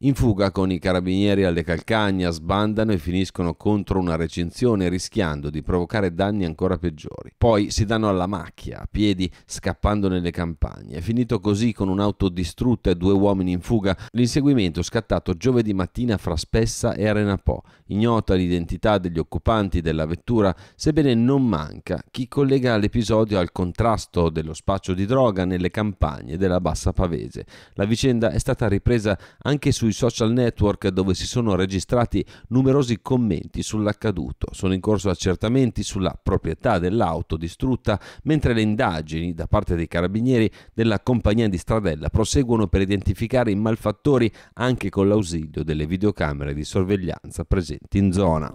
In fuga con i carabinieri alle calcagna sbandano e finiscono contro una recinzione rischiando di provocare danni ancora peggiori. Poi si danno alla macchia, a piedi, scappando nelle campagne. finito così con un'auto distrutta e due uomini in fuga, l'inseguimento scattato giovedì mattina fra Spessa e Arenapò. Ignota l'identità degli occupanti della vettura, sebbene non manca chi collega l'episodio al contrasto dello spaccio di droga nelle campagne della Bassa Pavese. La vicenda è stata ripresa anche su sui social network dove si sono registrati numerosi commenti sull'accaduto. Sono in corso accertamenti sulla proprietà dell'auto distrutta, mentre le indagini da parte dei carabinieri della compagnia di stradella proseguono per identificare i malfattori anche con l'ausilio delle videocamere di sorveglianza presenti in zona.